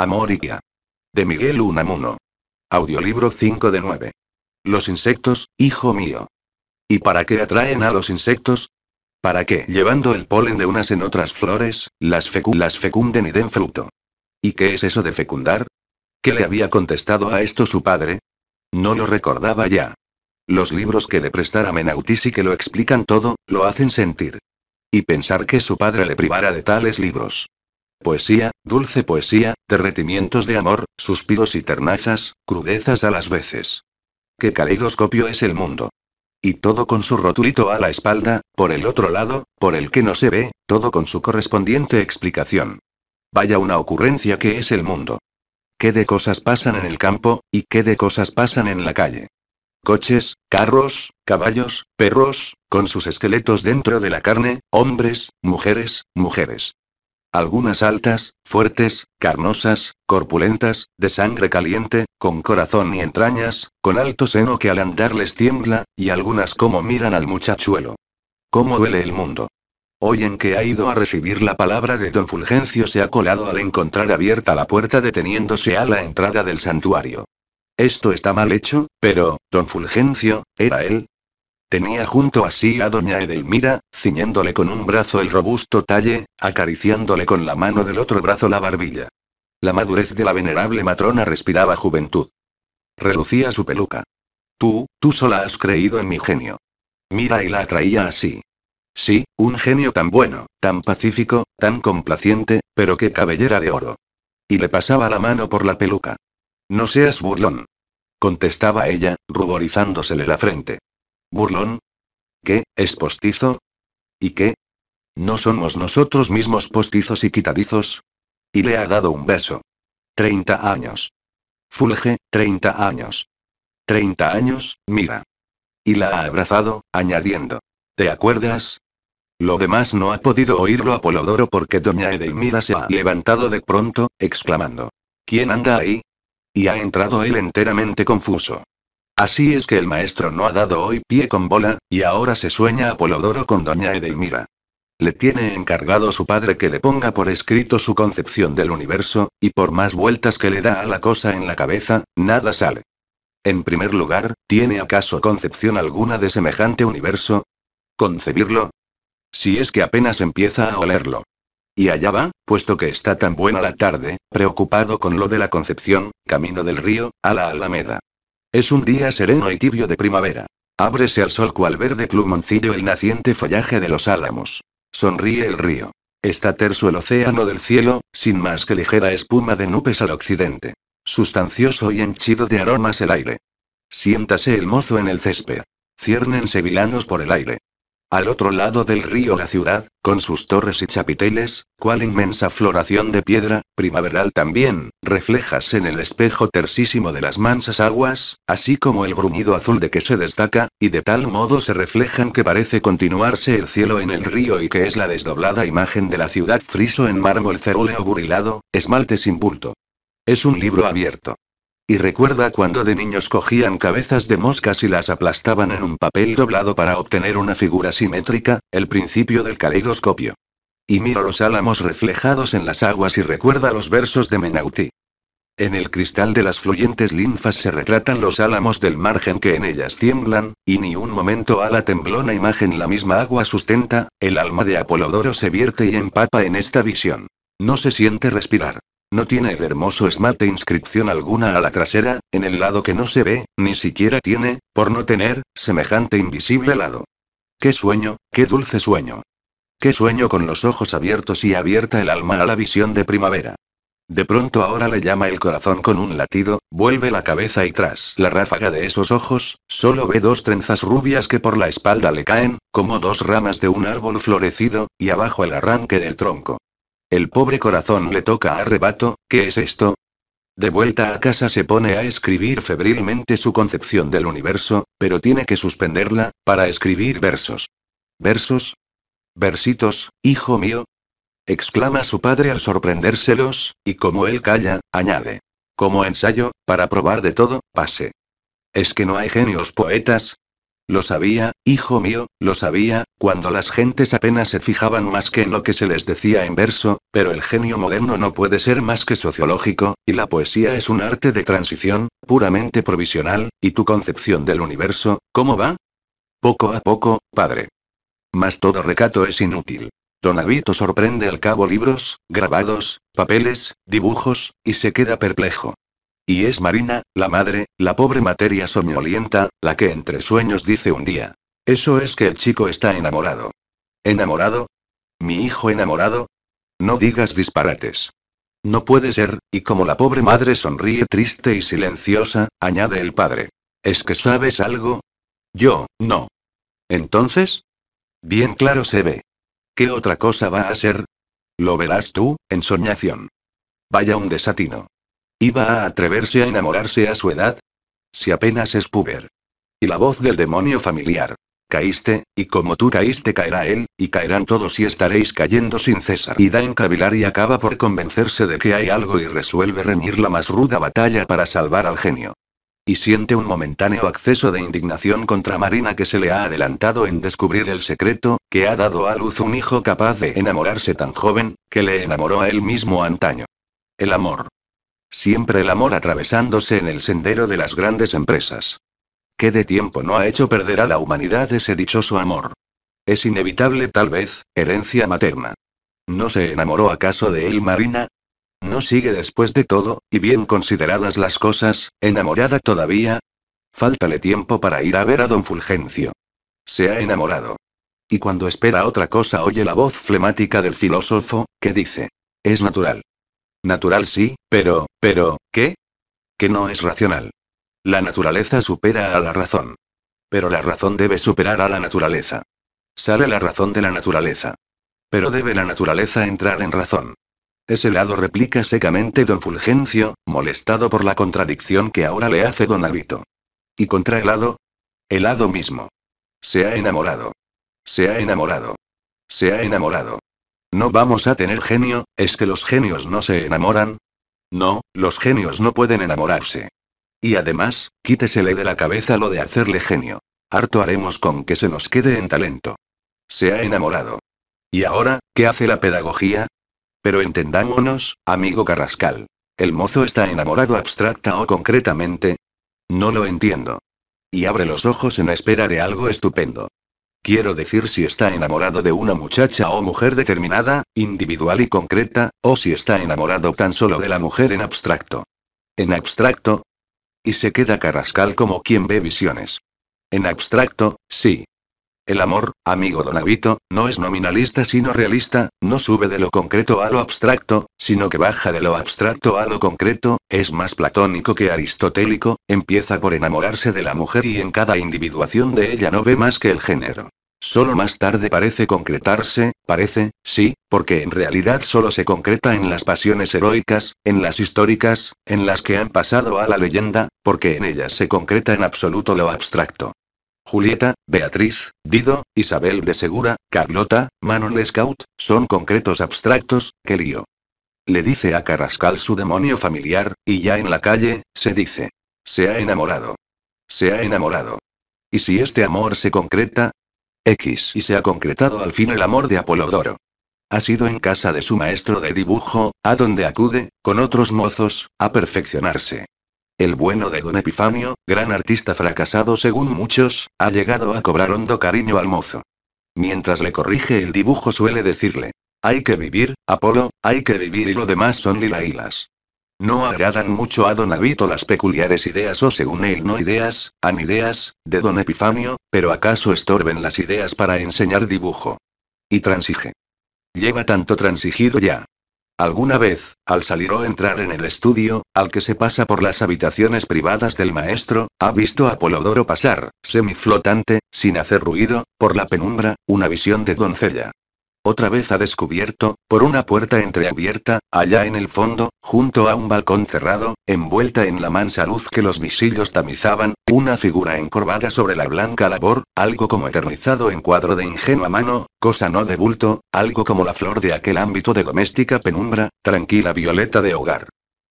Amor y guía. De Miguel Unamuno. Audiolibro 5 de 9. Los insectos, hijo mío. ¿Y para qué atraen a los insectos? ¿Para qué? Llevando el polen de unas en otras flores, las, fecunden y den fruto. ¿Y qué es eso de fecundar? ¿Qué le había contestado a esto su padre? No lo recordaba ya. Los libros que le prestara Menautis y que lo explican todo, lo hacen sentir. Y pensar que su padre le privara de tales libros. Poesía, dulce poesía, derretimientos de amor, suspiros y ternazas, crudezas a las veces. Qué caleidoscopio es el mundo. Y todo con su rotulito a la espalda, por el otro lado, por el que no se ve, todo con su correspondiente explicación. Vaya una ocurrencia que es el mundo. Qué de cosas pasan en el campo, y qué de cosas pasan en la calle. Coches, carros, caballos, perros, con sus esqueletos dentro de la carne, hombres, mujeres, mujeres. Algunas altas, fuertes, carnosas, corpulentas, de sangre caliente, con corazón y entrañas, con alto seno que al andar les tiembla, y algunas como miran al muchachuelo. ¿Cómo duele el mundo? Hoy en que ha ido a recibir la palabra de don Fulgencio se ha colado al encontrar abierta la puerta deteniéndose a la entrada del santuario. Esto está mal hecho, pero, don Fulgencio, era él, Tenía junto a sí a doña Edelmira, ciñéndole con un brazo el robusto talle, acariciándole con la mano del otro brazo la barbilla. La madurez de la venerable matrona respiraba juventud. Relucía su peluca. Tú, tú sola has creído en mi genio. Mira y la atraía así. Sí, un genio tan bueno, tan pacífico, tan complaciente, pero qué cabellera de oro. Y le pasaba la mano por la peluca. No seas burlón. Contestaba ella, ruborizándosele la frente. Burlón. ¿Qué, es postizo? ¿Y qué? ¿No somos nosotros mismos postizos y quitadizos? Y le ha dado un beso. Treinta años. Fulge, treinta años. Treinta años, mira. Y la ha abrazado, añadiendo. ¿Te acuerdas? Lo demás no ha podido oírlo Apolodoro porque doña Edelmira se ha levantado de pronto, exclamando. ¿Quién anda ahí? Y ha entrado él enteramente confuso. Así es que el maestro no ha dado hoy pie con bola, y ahora se sueña Apolodoro con doña Edelmira. Le tiene encargado su padre que le ponga por escrito su concepción del universo, y por más vueltas que le da a la cosa en la cabeza, nada sale. En primer lugar, ¿tiene acaso concepción alguna de semejante universo? ¿Concebirlo? Si es que apenas empieza a olerlo. Y allá va, puesto que está tan buena la tarde, preocupado con lo de la concepción, camino del río, a la Alameda. Es un día sereno y tibio de primavera. Ábrese al sol cual verde plumoncillo el naciente follaje de los álamos. Sonríe el río. Está terso el océano del cielo, sin más que ligera espuma de nubes al occidente. Sustancioso y henchido de aromas el aire. Siéntase el mozo en el césped. Ciérnense vilanos por el aire. Al otro lado del río la ciudad, con sus torres y chapiteles, cual inmensa floración de piedra, primaveral también, reflejas en el espejo tersísimo de las mansas aguas, así como el gruñido azul de que se destaca, y de tal modo se reflejan que parece continuarse el cielo en el río y que es la desdoblada imagen de la ciudad friso en mármol cerúleo burilado, esmalte sin Es un libro abierto. Y recuerda cuando de niños cogían cabezas de moscas y las aplastaban en un papel doblado para obtener una figura simétrica, el principio del caleidoscopio. Y mira los álamos reflejados en las aguas y recuerda los versos de Menauti. En el cristal de las fluyentes linfas se retratan los álamos del margen que en ellas tiemblan, y ni un momento a la temblona imagen la misma agua sustenta, el alma de Apolodoro se vierte y empapa en esta visión. No se siente respirar. No tiene el hermoso esmalte inscripción alguna a la trasera, en el lado que no se ve, ni siquiera tiene, por no tener, semejante invisible lado. ¡Qué sueño, qué dulce sueño! ¡Qué sueño con los ojos abiertos y abierta el alma a la visión de primavera! De pronto ahora le llama el corazón con un latido, vuelve la cabeza y tras la ráfaga de esos ojos, solo ve dos trenzas rubias que por la espalda le caen, como dos ramas de un árbol florecido, y abajo el arranque del tronco. El pobre corazón le toca a rebato, ¿qué es esto? De vuelta a casa se pone a escribir febrilmente su concepción del universo, pero tiene que suspenderla, para escribir versos. ¿Versos? ¿Versitos, hijo mío? exclama su padre al sorprendérselos, y como él calla, añade. Como ensayo, para probar de todo, pase. Es que no hay genios poetas, lo sabía, hijo mío, lo sabía, cuando las gentes apenas se fijaban más que en lo que se les decía en verso, pero el genio moderno no puede ser más que sociológico, y la poesía es un arte de transición, puramente provisional, y tu concepción del universo, ¿cómo va? Poco a poco, padre. Mas todo recato es inútil. Don Abito sorprende al cabo libros, grabados, papeles, dibujos, y se queda perplejo. Y es Marina, la madre, la pobre materia soñolienta, la que entre sueños dice un día. Eso es que el chico está enamorado. ¿Enamorado? ¿Mi hijo enamorado? No digas disparates. No puede ser, y como la pobre madre sonríe triste y silenciosa, añade el padre. ¿Es que sabes algo? Yo, no. Entonces? Bien claro se ve. ¿Qué otra cosa va a ser? Lo verás tú, soñación. Vaya un desatino. ¿Iba a atreverse a enamorarse a su edad? Si apenas es puber. Y la voz del demonio familiar. Caíste, y como tú caíste caerá él, y caerán todos y estaréis cayendo sin cesar. Y da en cavilar y acaba por convencerse de que hay algo y resuelve reñir la más ruda batalla para salvar al genio. Y siente un momentáneo acceso de indignación contra Marina que se le ha adelantado en descubrir el secreto, que ha dado a luz un hijo capaz de enamorarse tan joven, que le enamoró a él mismo antaño. El amor. Siempre el amor atravesándose en el sendero de las grandes empresas. ¿Qué de tiempo no ha hecho perder a la humanidad ese dichoso amor? Es inevitable tal vez, herencia materna. ¿No se enamoró acaso de él Marina? ¿No sigue después de todo, y bien consideradas las cosas, enamorada todavía? Fáltale tiempo para ir a ver a don Fulgencio. Se ha enamorado. Y cuando espera otra cosa oye la voz flemática del filósofo, que dice, es natural. Natural sí, pero, pero, ¿qué? Que no es racional. La naturaleza supera a la razón. Pero la razón debe superar a la naturaleza. Sale la razón de la naturaleza. Pero debe la naturaleza entrar en razón. Ese lado replica secamente don Fulgencio, molestado por la contradicción que ahora le hace don Alito. ¿Y contra el lado? El lado mismo. Se ha enamorado. Se ha enamorado. Se ha enamorado. ¿No vamos a tener genio? ¿Es que los genios no se enamoran? No, los genios no pueden enamorarse. Y además, quítesele de la cabeza lo de hacerle genio. Harto haremos con que se nos quede en talento. Se ha enamorado. ¿Y ahora, qué hace la pedagogía? Pero entendámonos, amigo Carrascal. ¿El mozo está enamorado abstracta o concretamente? No lo entiendo. Y abre los ojos en espera de algo estupendo. Quiero decir si está enamorado de una muchacha o mujer determinada, individual y concreta, o si está enamorado tan solo de la mujer en abstracto. En abstracto. Y se queda Carrascal como quien ve visiones. En abstracto, sí, el amor, amigo Donavito, no es nominalista sino realista, no sube de lo concreto a lo abstracto, sino que baja de lo abstracto a lo concreto, es más platónico que aristotélico, empieza por enamorarse de la mujer y en cada individuación de ella no ve más que el género. Solo más tarde parece concretarse, parece, sí, porque en realidad solo se concreta en las pasiones heroicas, en las históricas, en las que han pasado a la leyenda, porque en ellas se concreta en absoluto lo abstracto. Julieta, Beatriz, Dido, Isabel de Segura, Carlota, Manon Scout, son concretos abstractos, que lío. Le dice a Carrascal su demonio familiar, y ya en la calle, se dice. Se ha enamorado. Se ha enamorado. ¿Y si este amor se concreta? X. Y se ha concretado al fin el amor de Apolodoro. Ha sido en casa de su maestro de dibujo, a donde acude, con otros mozos, a perfeccionarse. El bueno de don Epifanio, gran artista fracasado según muchos, ha llegado a cobrar hondo cariño al mozo. Mientras le corrige el dibujo suele decirle, hay que vivir, Apolo, hay que vivir y lo demás son lilaílas. No agradan mucho a don Abito las peculiares ideas o según él no ideas, ideas, de don Epifanio, pero acaso estorben las ideas para enseñar dibujo. Y transige. Lleva tanto transigido ya, Alguna vez, al salir o entrar en el estudio, al que se pasa por las habitaciones privadas del maestro, ha visto a Polodoro pasar, semiflotante, sin hacer ruido, por la penumbra, una visión de doncella, otra vez ha descubierto, por una puerta entreabierta, allá en el fondo, junto a un balcón cerrado, envuelta en la mansa luz que los visillos tamizaban, una figura encorvada sobre la blanca labor, algo como eternizado en cuadro de ingenua mano, cosa no de bulto, algo como la flor de aquel ámbito de doméstica penumbra, tranquila violeta de hogar.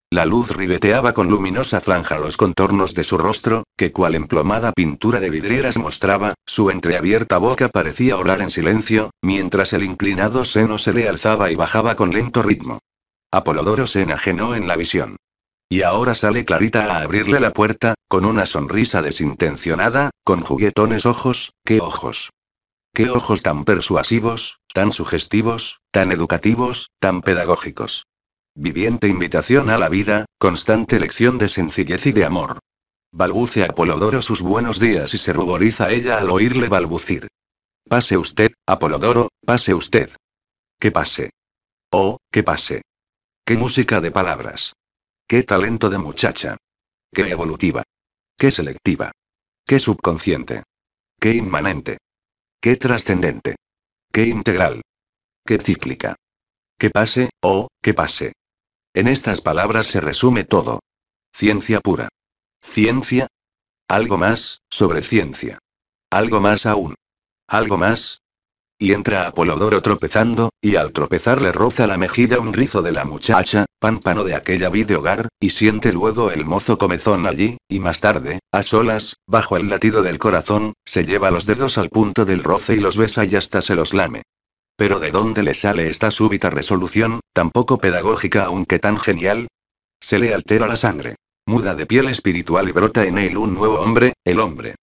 La luz ribeteaba con luminosa franja los contornos de su rostro, que cual emplomada pintura de vidrieras mostraba, su entreabierta boca parecía orar en silencio, mientras el inclinado seno se le alzaba y bajaba con lento ritmo. Apolodoro se enajenó en la visión. Y ahora sale Clarita a abrirle la puerta, con una sonrisa desintencionada, con juguetones ojos, qué ojos. Qué ojos tan persuasivos, tan sugestivos, tan educativos, tan pedagógicos. Viviente invitación a la vida, constante lección de sencillez y de amor. Balbuce Apolodoro sus buenos días y se ruboriza ella al oírle balbucir. Pase usted, Apolodoro, pase usted. Que pase. Oh, que pase. Qué música de palabras. Qué talento de muchacha. Qué evolutiva. Qué selectiva. Qué subconsciente. Qué inmanente. Qué trascendente. Qué integral. Qué cíclica. Que pase, oh, que pase. En estas palabras se resume todo. Ciencia pura. Ciencia. Algo más, sobre ciencia. Algo más aún. Algo más. Y entra Apolodoro tropezando, y al tropezar le roza la mejilla un rizo de la muchacha, pámpano de aquella vid hogar, y siente luego el mozo comezón allí, y más tarde, a solas, bajo el latido del corazón, se lleva los dedos al punto del roce y los besa y hasta se los lame. Pero ¿de dónde le sale esta súbita resolución, tan poco pedagógica aunque tan genial? Se le altera la sangre. Muda de piel espiritual y brota en él un nuevo hombre, el hombre.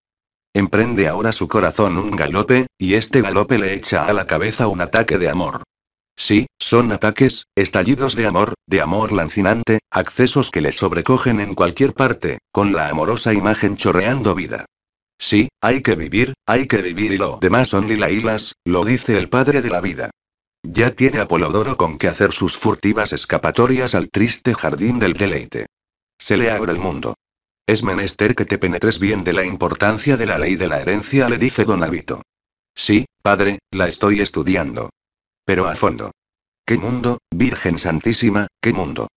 Emprende ahora su corazón un galope, y este galope le echa a la cabeza un ataque de amor. Sí, son ataques, estallidos de amor, de amor lancinante, accesos que le sobrecogen en cualquier parte, con la amorosa imagen chorreando vida. Sí, hay que vivir, hay que vivir y lo demás son la lo dice el padre de la vida. Ya tiene Apolodoro con que hacer sus furtivas escapatorias al triste jardín del deleite. Se le abre el mundo. Es menester que te penetres bien de la importancia de la ley de la herencia, le dice don Abito. Sí, padre, la estoy estudiando. Pero a fondo. ¿Qué mundo, Virgen Santísima, qué mundo?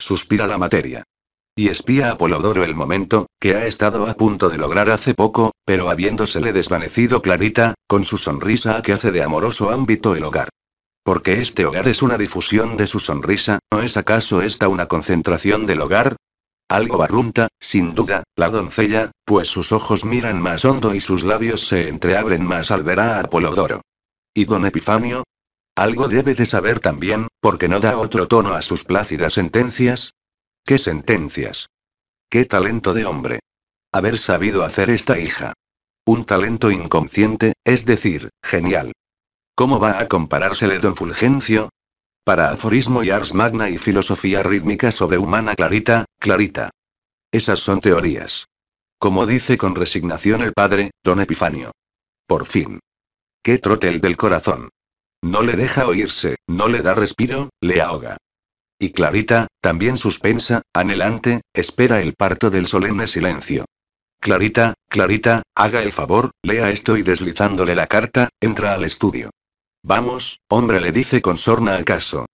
Suspira la materia. Y espía a Polodoro el momento, que ha estado a punto de lograr hace poco, pero habiéndosele desvanecido Clarita, con su sonrisa que hace de amoroso ámbito el hogar. Porque este hogar es una difusión de su sonrisa, ¿no es acaso esta una concentración del hogar? Algo barrunta, sin duda, la doncella, pues sus ojos miran más hondo y sus labios se entreabren más al ver a Apolodoro. ¿Y don Epifanio? Algo debe de saber también, porque no da otro tono a sus plácidas sentencias, ¡Qué sentencias! ¡Qué talento de hombre! Haber sabido hacer esta hija. Un talento inconsciente, es decir, genial. ¿Cómo va a comparársele don Fulgencio? Para aforismo y ars magna y filosofía rítmica sobrehumana clarita, clarita. Esas son teorías. Como dice con resignación el padre, don Epifanio. Por fin. Qué trote el del corazón. No le deja oírse, no le da respiro, le ahoga. Y Clarita, también suspensa, anhelante, espera el parto del solemne silencio. Clarita, Clarita, haga el favor, lea esto y deslizándole la carta, entra al estudio. Vamos, hombre le dice con sorna acaso.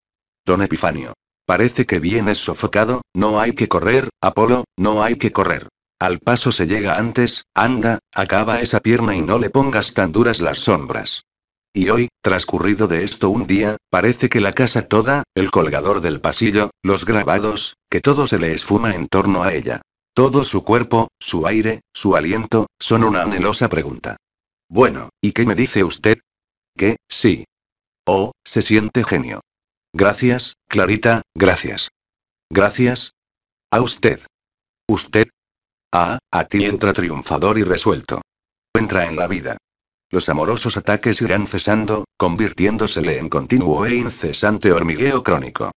Don Epifanio. Parece que vienes sofocado, no hay que correr, Apolo, no hay que correr. Al paso se llega antes, anda, acaba esa pierna y no le pongas tan duras las sombras. Y hoy, transcurrido de esto un día, parece que la casa toda, el colgador del pasillo, los grabados, que todo se le esfuma en torno a ella. Todo su cuerpo, su aire, su aliento, son una anhelosa pregunta. Bueno, ¿y qué me dice usted? Que, sí. Oh, se siente genio. Gracias, Clarita, gracias. Gracias. A usted. Usted. Ah, a ti entra triunfador y resuelto. Entra en la vida. Los amorosos ataques irán cesando, convirtiéndosele en continuo e incesante hormigueo crónico.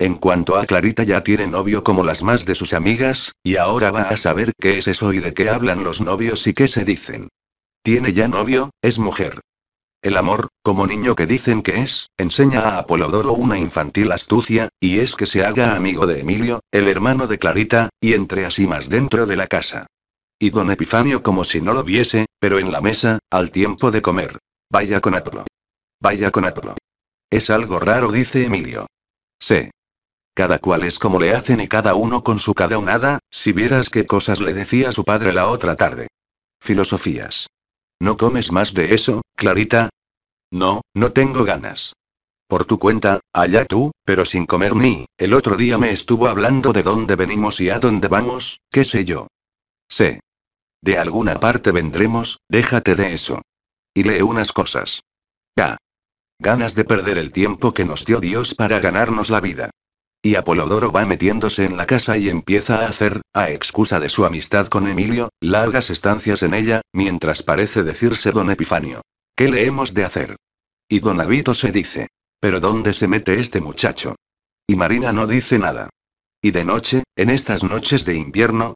En cuanto a Clarita ya tiene novio como las más de sus amigas, y ahora va a saber qué es eso y de qué hablan los novios y qué se dicen. Tiene ya novio, es mujer. El amor, como niño que dicen que es, enseña a Apolodoro una infantil astucia, y es que se haga amigo de Emilio, el hermano de Clarita, y entre así más dentro de la casa. Y don Epifanio como si no lo viese, pero en la mesa, al tiempo de comer. Vaya con Atlo. Vaya con Atlo. Es algo raro, dice Emilio. Sé. Cada cual es como le hacen y cada uno con su cada unada, si vieras qué cosas le decía su padre la otra tarde. Filosofías. ¿No comes más de eso, Clarita? No, no tengo ganas. Por tu cuenta, allá tú, pero sin comer ni, el otro día me estuvo hablando de dónde venimos y a dónde vamos, qué sé yo. Sé. De alguna parte vendremos, déjate de eso. Y lee unas cosas. Ya. Ganas de perder el tiempo que nos dio Dios para ganarnos la vida. Y Apolodoro va metiéndose en la casa y empieza a hacer, a excusa de su amistad con Emilio, largas estancias en ella, mientras parece decirse don Epifanio. ¿Qué le hemos de hacer? Y don Abito se dice. ¿Pero dónde se mete este muchacho? Y Marina no dice nada. Y de noche, en estas noches de invierno,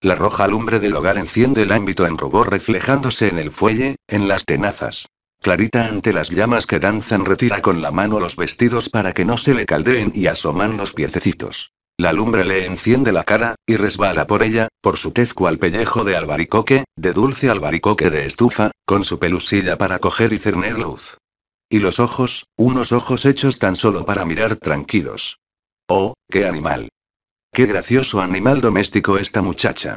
la roja lumbre del hogar enciende el ámbito en rubor reflejándose en el fuelle, en las tenazas. Clarita ante las llamas que danzan retira con la mano los vestidos para que no se le caldeen y asoman los piececitos. La lumbre le enciende la cara, y resbala por ella, por su tezco al pellejo de albaricoque, de dulce albaricoque de estufa, con su pelusilla para coger y cerner luz. Y los ojos, unos ojos hechos tan solo para mirar tranquilos. Oh, qué animal. Qué gracioso animal doméstico esta muchacha.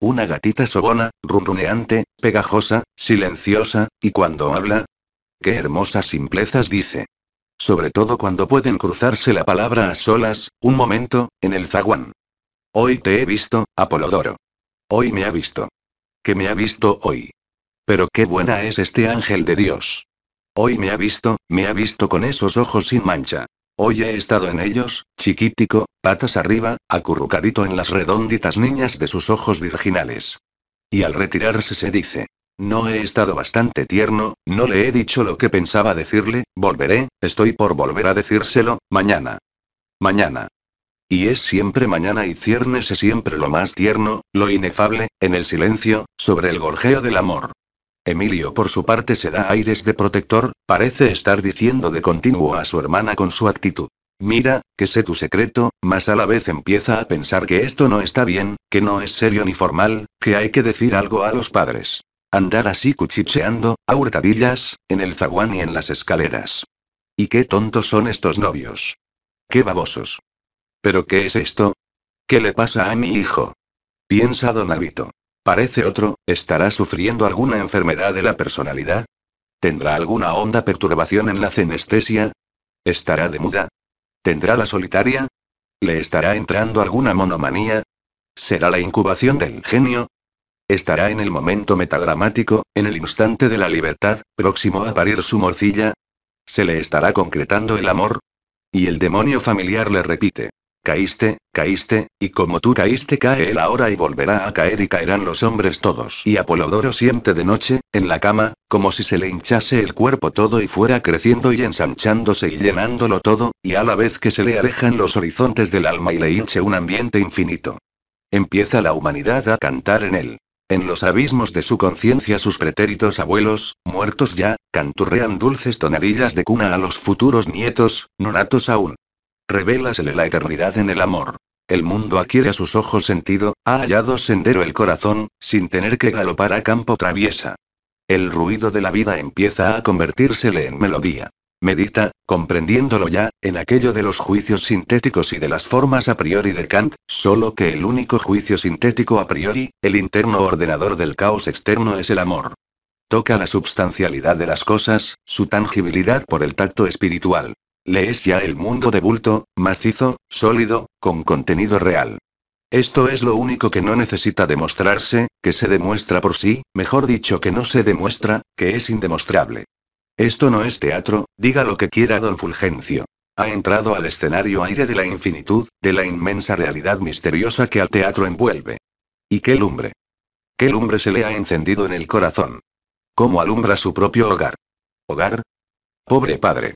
Una gatita sobona, rumruneante, pegajosa, silenciosa, y cuando habla... Qué hermosas simplezas dice. Sobre todo cuando pueden cruzarse la palabra a solas, un momento, en el zaguán. Hoy te he visto, Apolodoro. Hoy me ha visto. Que me ha visto hoy. Pero qué buena es este ángel de Dios. Hoy me ha visto, me ha visto con esos ojos sin mancha. Hoy he estado en ellos, chiquítico, patas arriba, acurrucadito en las redonditas niñas de sus ojos virginales. Y al retirarse se dice, no he estado bastante tierno, no le he dicho lo que pensaba decirle, volveré, estoy por volver a decírselo, mañana. Mañana. Y es siempre mañana y ciérnese siempre lo más tierno, lo inefable, en el silencio, sobre el gorjeo del amor. Emilio por su parte se da aires de protector, parece estar diciendo de continuo a su hermana con su actitud. Mira, que sé tu secreto, mas a la vez empieza a pensar que esto no está bien, que no es serio ni formal, que hay que decir algo a los padres. Andar así cuchicheando, a hurtadillas, en el zaguán y en las escaleras. ¿Y qué tontos son estos novios? ¡Qué babosos! ¿Pero qué es esto? ¿Qué le pasa a mi hijo? Piensa don Abito. Parece otro, ¿estará sufriendo alguna enfermedad de la personalidad? ¿Tendrá alguna honda perturbación en la cenestesia? ¿Estará de muda? ¿Tendrá la solitaria? ¿Le estará entrando alguna monomanía? ¿Será la incubación del genio? ¿Estará en el momento metadramático, en el instante de la libertad, próximo a parir su morcilla? ¿Se le estará concretando el amor? Y el demonio familiar le repite, Caíste, caíste, y como tú caíste cae él ahora y volverá a caer y caerán los hombres todos. Y Apolodoro siente de noche, en la cama, como si se le hinchase el cuerpo todo y fuera creciendo y ensanchándose y llenándolo todo, y a la vez que se le alejan los horizontes del alma y le hinche un ambiente infinito. Empieza la humanidad a cantar en él. En los abismos de su conciencia sus pretéritos abuelos, muertos ya, canturrean dulces tonadillas de cuna a los futuros nietos, nonatos aún. Revélasele la eternidad en el amor. El mundo adquiere a sus ojos sentido, ha hallado sendero el corazón, sin tener que galopar a campo traviesa. El ruido de la vida empieza a convertírsele en melodía. Medita, comprendiéndolo ya, en aquello de los juicios sintéticos y de las formas a priori de Kant, solo que el único juicio sintético a priori, el interno ordenador del caos externo es el amor. Toca la substancialidad de las cosas, su tangibilidad por el tacto espiritual. Lees es ya el mundo de bulto, macizo, sólido, con contenido real. Esto es lo único que no necesita demostrarse, que se demuestra por sí, mejor dicho que no se demuestra, que es indemostrable. Esto no es teatro, diga lo que quiera don Fulgencio. Ha entrado al escenario aire de la infinitud, de la inmensa realidad misteriosa que al teatro envuelve. ¿Y qué lumbre? ¿Qué lumbre se le ha encendido en el corazón? ¿Cómo alumbra su propio hogar? ¿Hogar? Pobre padre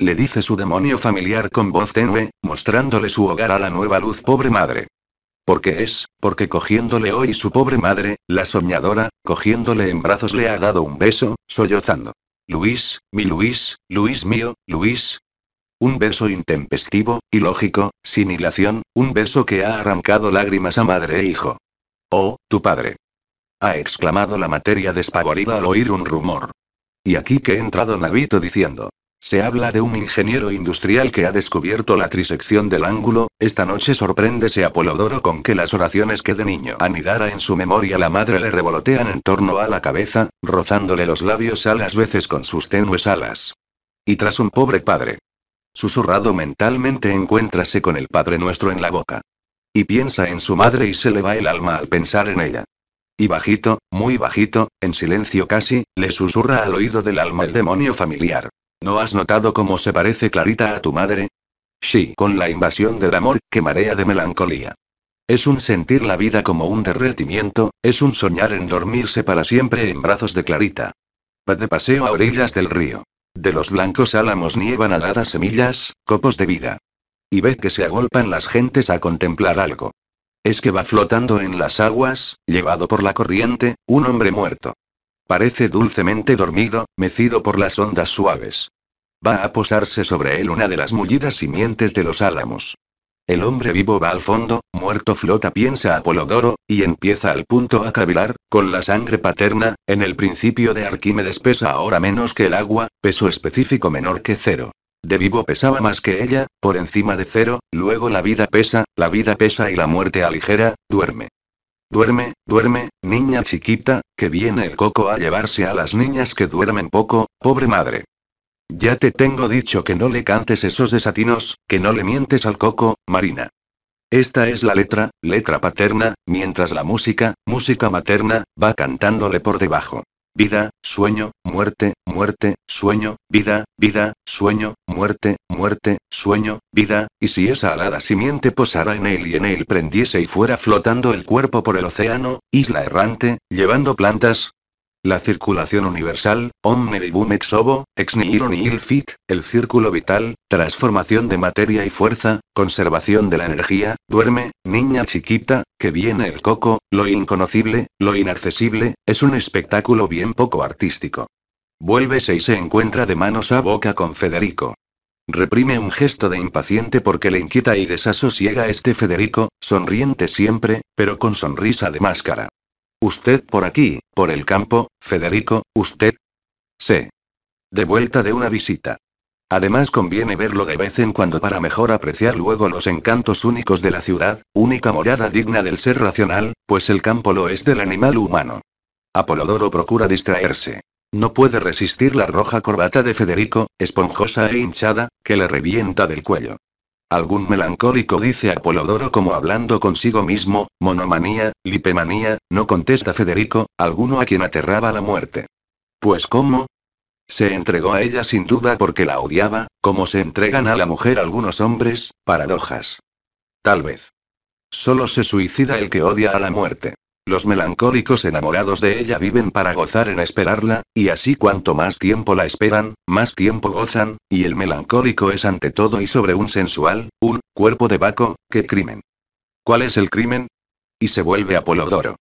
le dice su demonio familiar con voz tenue, mostrándole su hogar a la nueva luz pobre madre. Porque es, porque cogiéndole hoy su pobre madre, la soñadora, cogiéndole en brazos le ha dado un beso, sollozando. Luis, mi Luis, Luis mío, Luis, un beso intempestivo, ilógico, sin hilación, un beso que ha arrancado lágrimas a madre e hijo. Oh, tu padre. Ha exclamado la materia despavorida al oír un rumor. Y aquí que ha entrado Navito diciendo. Se habla de un ingeniero industrial que ha descubierto la trisección del ángulo, esta noche sorpréndese Apolodoro con que las oraciones que de niño anidara en su memoria la madre le revolotean en torno a la cabeza, rozándole los labios a las veces con sus tenues alas. Y tras un pobre padre. Susurrado mentalmente encuéntrase con el Padre Nuestro en la boca. Y piensa en su madre y se le va el alma al pensar en ella. Y bajito, muy bajito, en silencio casi, le susurra al oído del alma el demonio familiar. ¿No has notado cómo se parece Clarita a tu madre? Sí, con la invasión del amor, que marea de melancolía. Es un sentir la vida como un derretimiento, es un soñar en dormirse para siempre en brazos de Clarita. Va de paseo a orillas del río. De los blancos álamos nievan aladas semillas, copos de vida. Y ve que se agolpan las gentes a contemplar algo. Es que va flotando en las aguas, llevado por la corriente, un hombre muerto. Parece dulcemente dormido, mecido por las ondas suaves. Va a posarse sobre él una de las mullidas simientes de los álamos. El hombre vivo va al fondo, muerto flota piensa Apolodoro, y empieza al punto a cavilar, con la sangre paterna, en el principio de Arquímedes pesa ahora menos que el agua, peso específico menor que cero. De vivo pesaba más que ella, por encima de cero, luego la vida pesa, la vida pesa y la muerte aligera, duerme. Duerme, duerme, niña chiquita, que viene el coco a llevarse a las niñas que duermen poco, pobre madre. Ya te tengo dicho que no le cantes esos desatinos, que no le mientes al coco, Marina. Esta es la letra, letra paterna, mientras la música, música materna, va cantándole por debajo vida, sueño, muerte, muerte, sueño, vida, vida, sueño, muerte, muerte, sueño, vida, y si esa alada simiente posara en él y en él prendiese y fuera flotando el cuerpo por el océano, isla errante, llevando plantas, la circulación universal, omne vivum ex obo, ex nihilo nihil fit, el círculo vital, transformación de materia y fuerza, conservación de la energía, duerme, niña chiquita, que viene el coco, lo inconocible, lo inaccesible, es un espectáculo bien poco artístico. Vuélvese y se encuentra de manos a boca con Federico. Reprime un gesto de impaciente porque le inquieta y desasosiega este Federico, sonriente siempre, pero con sonrisa de máscara. Usted por aquí, por el campo, Federico, usted. Se. De vuelta de una visita. Además conviene verlo de vez en cuando para mejor apreciar luego los encantos únicos de la ciudad, única morada digna del ser racional, pues el campo lo es del animal humano. Apolodoro procura distraerse. No puede resistir la roja corbata de Federico, esponjosa e hinchada, que le revienta del cuello. Algún melancólico dice Apolodoro como hablando consigo mismo, monomanía, lipemanía, no contesta Federico, alguno a quien aterraba la muerte. Pues cómo, se entregó a ella sin duda porque la odiaba, como se entregan a la mujer algunos hombres, paradojas. Tal vez. Solo se suicida el que odia a la muerte. Los melancólicos enamorados de ella viven para gozar en esperarla, y así cuanto más tiempo la esperan, más tiempo gozan, y el melancólico es ante todo y sobre un sensual, un cuerpo de Baco, ¿qué crimen? ¿Cuál es el crimen? Y se vuelve Apolodoro.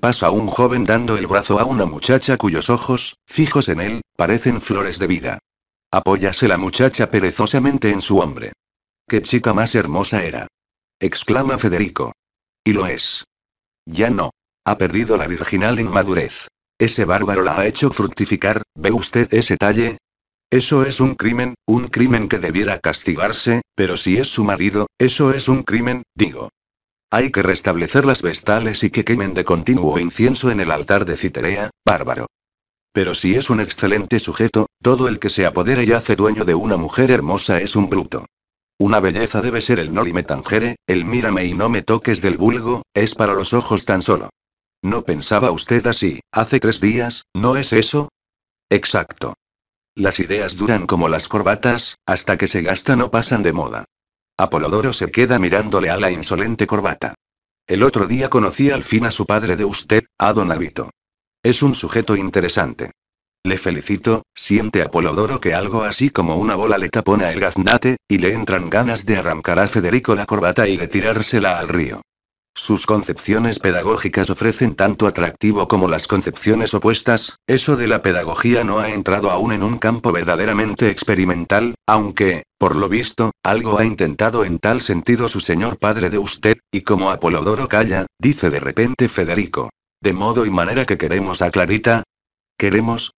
Pasa un joven dando el brazo a una muchacha cuyos ojos, fijos en él, parecen flores de vida. Apóyase la muchacha perezosamente en su hombre. ¡Qué chica más hermosa era! exclama Federico. Y lo es. Ya no. Ha perdido la virginal inmadurez. Ese bárbaro la ha hecho fructificar, ¿ve usted ese talle? Eso es un crimen, un crimen que debiera castigarse, pero si es su marido, eso es un crimen, digo. Hay que restablecer las vestales y que quemen de continuo incienso en el altar de Citerea, bárbaro. Pero si es un excelente sujeto, todo el que se apodere y hace dueño de una mujer hermosa es un bruto. Una belleza debe ser el noli me tangere, el mírame y no me toques del vulgo, es para los ojos tan solo. ¿No pensaba usted así, hace tres días, no es eso? Exacto. Las ideas duran como las corbatas, hasta que se gastan o pasan de moda. Apolodoro se queda mirándole a la insolente corbata. El otro día conocí al fin a su padre de usted, a don Abito. Es un sujeto interesante. Le felicito, siente Apolodoro que algo así como una bola le tapona el gaznate, y le entran ganas de arrancar a Federico la corbata y de tirársela al río. Sus concepciones pedagógicas ofrecen tanto atractivo como las concepciones opuestas, eso de la pedagogía no ha entrado aún en un campo verdaderamente experimental, aunque, por lo visto, algo ha intentado en tal sentido su señor padre de usted, y como Apolodoro calla, dice de repente Federico. De modo y manera que queremos a Clarita. ¿Queremos?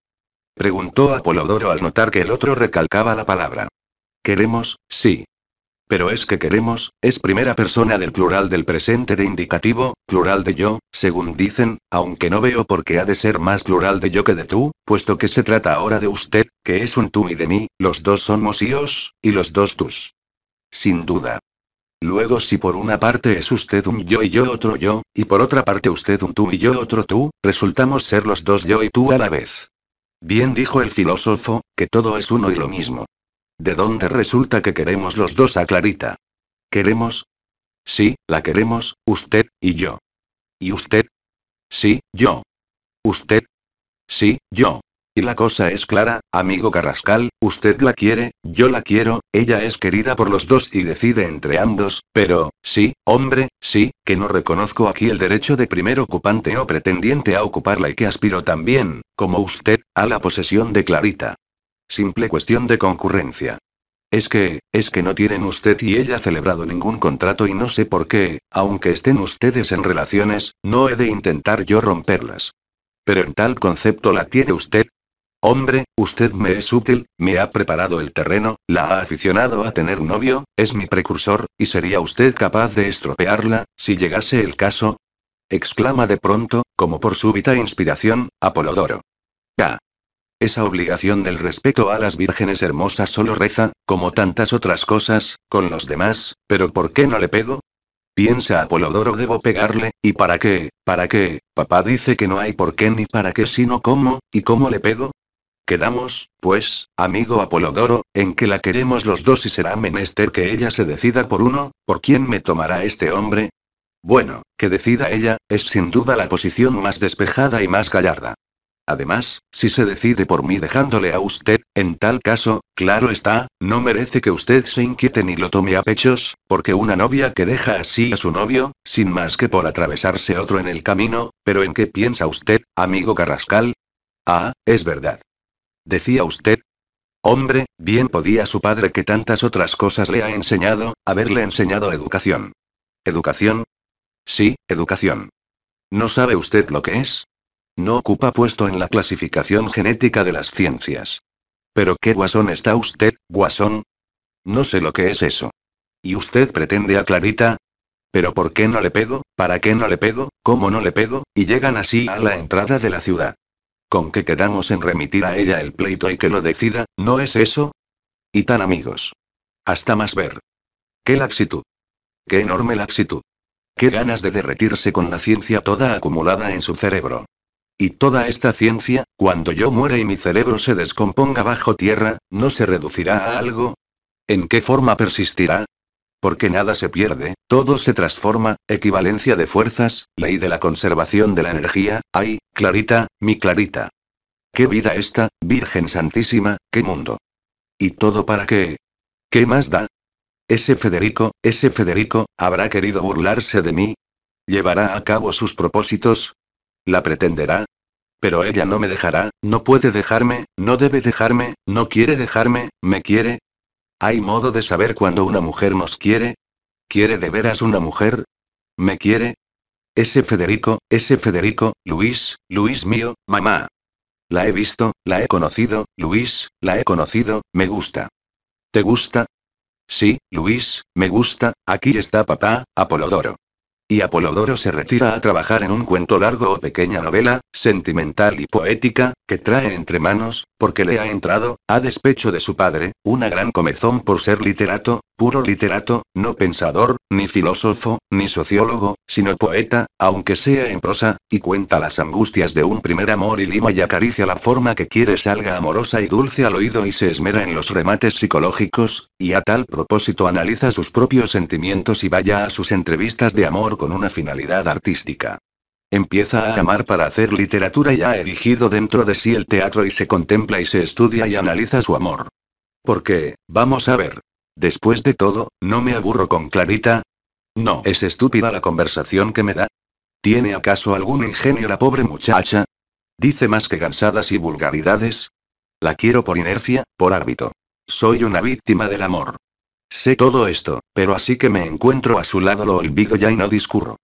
preguntó Apolodoro al notar que el otro recalcaba la palabra. Queremos, sí, pero es que queremos, es primera persona del plural del presente de indicativo, plural de yo, según dicen, aunque no veo por qué ha de ser más plural de yo que de tú, puesto que se trata ahora de usted, que es un tú y de mí, los dos somos yo, y los dos tus. Sin duda. Luego si por una parte es usted un yo y yo otro yo, y por otra parte usted un tú y yo otro tú, resultamos ser los dos yo y tú a la vez. Bien dijo el filósofo, que todo es uno y lo mismo. ¿De dónde resulta que queremos los dos a Clarita? ¿Queremos? Sí, la queremos, usted, y yo. ¿Y usted? Sí, yo. ¿Usted? Sí, yo. Y la cosa es clara, amigo Carrascal, usted la quiere, yo la quiero, ella es querida por los dos y decide entre ambos, pero, sí, hombre, sí, que no reconozco aquí el derecho de primer ocupante o pretendiente a ocuparla y que aspiro también, como usted, a la posesión de Clarita. Simple cuestión de concurrencia. Es que, es que no tienen usted y ella celebrado ningún contrato y no sé por qué, aunque estén ustedes en relaciones, no he de intentar yo romperlas. Pero en tal concepto la tiene usted. Hombre, usted me es útil, me ha preparado el terreno, la ha aficionado a tener novio, es mi precursor, y sería usted capaz de estropearla, si llegase el caso. Exclama de pronto, como por súbita inspiración, Apolodoro. Ah, esa obligación del respeto a las vírgenes hermosas solo reza, como tantas otras cosas, con los demás, pero ¿por qué no le pego? Piensa Apolodoro, debo pegarle, ¿y para qué? ¿Para qué? Papá dice que no hay por qué ni para qué sino cómo, ¿y cómo le pego? Quedamos, pues, amigo Apolodoro, en que la queremos los dos y será menester que ella se decida por uno, ¿por quién me tomará este hombre? Bueno, que decida ella, es sin duda la posición más despejada y más gallarda. Además, si se decide por mí dejándole a usted, en tal caso, claro está, no merece que usted se inquiete ni lo tome a pechos, porque una novia que deja así a su novio, sin más que por atravesarse otro en el camino, pero ¿en qué piensa usted, amigo Carrascal? Ah, es verdad. Decía usted. Hombre, bien podía su padre que tantas otras cosas le ha enseñado, haberle enseñado educación. ¿Educación? Sí, educación. ¿No sabe usted lo que es? No ocupa puesto en la clasificación genética de las ciencias. Pero ¿qué guasón está usted, guasón? No sé lo que es eso. ¿Y usted pretende a Clarita? ¿Pero por qué no le pego? ¿Para qué no le pego? ¿Cómo no le pego? Y llegan así a la entrada de la ciudad. ¿Con que quedamos en remitir a ella el pleito y que lo decida? ¿No es eso? Y tan amigos. Hasta más ver. ¡Qué laxitud! ¡Qué enorme laxitud! ¡Qué ganas de derretirse con la ciencia toda acumulada en su cerebro! Y toda esta ciencia, cuando yo muera y mi cerebro se descomponga bajo tierra, ¿no se reducirá a algo? ¿En qué forma persistirá? Porque nada se pierde, todo se transforma, equivalencia de fuerzas, ley de la conservación de la energía, ay, Clarita, mi Clarita. ¿Qué vida esta, Virgen Santísima, qué mundo? ¿Y todo para qué? ¿Qué más da? Ese Federico, ese Federico, habrá querido burlarse de mí. ¿Llevará a cabo sus propósitos? ¿La pretenderá? Pero ella no me dejará, no puede dejarme, no debe dejarme, no quiere dejarme, me quiere. ¿Hay modo de saber cuando una mujer nos quiere? ¿Quiere de veras una mujer? ¿Me quiere? Ese Federico, ese Federico, Luis, Luis mío, mamá. La he visto, la he conocido, Luis, la he conocido, me gusta. ¿Te gusta? Sí, Luis, me gusta, aquí está papá, Apolodoro. Y Apolodoro se retira a trabajar en un cuento largo o pequeña novela, sentimental y poética, que trae entre manos, porque le ha entrado, a despecho de su padre, una gran comezón por ser literato, puro literato, no pensador, ni filósofo, ni sociólogo, sino poeta, aunque sea en prosa, y cuenta las angustias de un primer amor y lima y acaricia la forma que quiere salga amorosa y dulce al oído y se esmera en los remates psicológicos, y a tal propósito analiza sus propios sentimientos y vaya a sus entrevistas de amor con una finalidad artística. Empieza a amar para hacer literatura y ha erigido dentro de sí el teatro y se contempla y se estudia y analiza su amor. Porque, vamos a ver, Después de todo, ¿no me aburro con Clarita? ¿No es estúpida la conversación que me da? ¿Tiene acaso algún ingenio la pobre muchacha? Dice más que cansadas y vulgaridades. La quiero por inercia, por hábito. Soy una víctima del amor. Sé todo esto, pero así que me encuentro a su lado lo olvido ya y no discurro.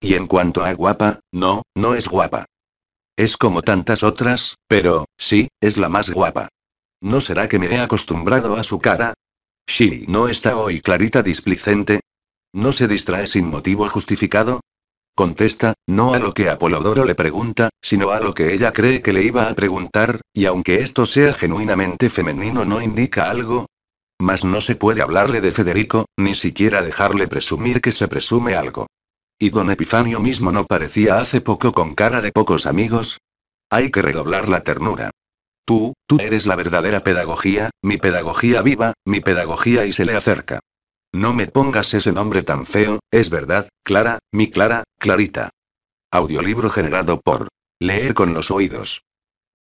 Y en cuanto a guapa, no, no es guapa. Es como tantas otras, pero, sí, es la más guapa. ¿No será que me he acostumbrado a su cara? Sí, no está hoy clarita displicente. ¿No se distrae sin motivo justificado? Contesta, no a lo que Apolodoro le pregunta, sino a lo que ella cree que le iba a preguntar, y aunque esto sea genuinamente femenino no indica algo. Mas no se puede hablarle de Federico, ni siquiera dejarle presumir que se presume algo. Y don Epifanio mismo no parecía hace poco con cara de pocos amigos. Hay que redoblar la ternura. Tú, tú eres la verdadera pedagogía, mi pedagogía viva, mi pedagogía y se le acerca. No me pongas ese nombre tan feo, es verdad, Clara, mi Clara, Clarita. Audiolibro generado por Leer con los oídos.